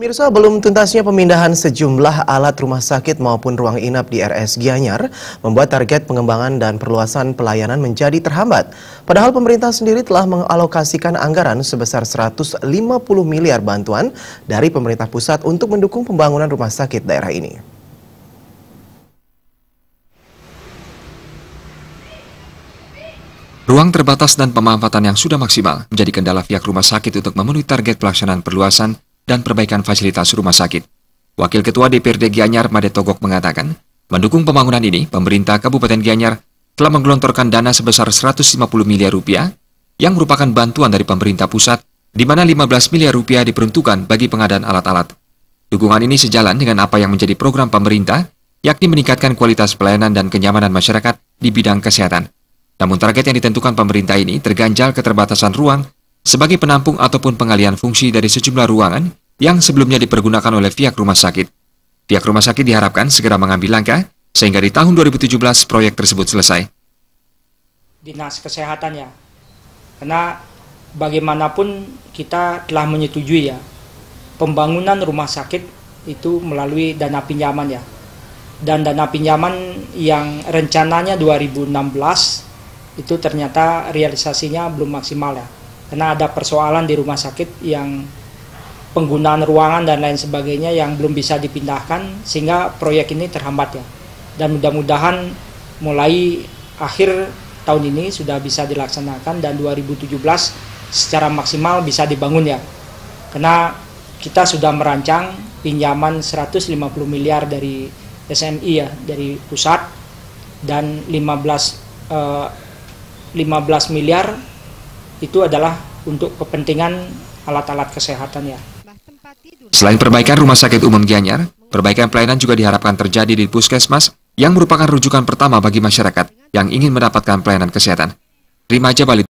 Pemirsa, belum tuntasnya pemindahan sejumlah alat rumah sakit maupun ruang inap di RS Gianyar membuat target pengembangan dan perluasan pelayanan menjadi terhambat. Padahal pemerintah sendiri telah mengalokasikan anggaran sebesar 150 miliar bantuan dari pemerintah pusat untuk mendukung pembangunan rumah sakit daerah ini. Ruang terbatas dan pemanfaatan yang sudah maksimal menjadi kendala pihak rumah sakit untuk memenuhi target pelaksanaan perluasan dan perbaikan fasilitas rumah sakit. Wakil Ketua DPRD Gianyar Made Togok mengatakan, mendukung pembangunan ini, pemerintah Kabupaten Gianyar telah menggelontorkan dana sebesar 150 miliar rupiah yang merupakan bantuan dari pemerintah pusat di mana 15 miliar rupiah diperuntukkan bagi pengadaan alat-alat. Dukungan ini sejalan dengan apa yang menjadi program pemerintah, yakni meningkatkan kualitas pelayanan dan kenyamanan masyarakat di bidang kesehatan. Namun target yang ditentukan pemerintah ini terganjal keterbatasan ruang sebagai penampung ataupun pengalian fungsi dari sejumlah ruangan yang sebelumnya dipergunakan oleh pihak rumah sakit. Pihak rumah sakit diharapkan segera mengambil langkah sehingga di tahun 2017 proyek tersebut selesai. Dinas Kesehatan ya, karena bagaimanapun kita telah menyetujui ya pembangunan rumah sakit itu melalui dana pinjaman ya dan dana pinjaman yang rencananya 2016 itu ternyata realisasinya belum maksimal ya karena ada persoalan di rumah sakit yang penggunaan ruangan dan lain sebagainya yang belum bisa dipindahkan sehingga proyek ini terhambat ya. Dan mudah-mudahan mulai akhir tahun ini sudah bisa dilaksanakan dan 2017 secara maksimal bisa dibangun ya. Karena kita sudah merancang pinjaman 150 miliar dari SMI ya dari pusat dan 15 15 eh, miliar itu adalah untuk kepentingan alat-alat kesehatan ya. Selain perbaikan rumah sakit umum Gianyar, perbaikan pelayanan juga diharapkan terjadi di puskesmas yang merupakan rujukan pertama bagi masyarakat yang ingin mendapatkan pelayanan kesehatan. Rima Jabalit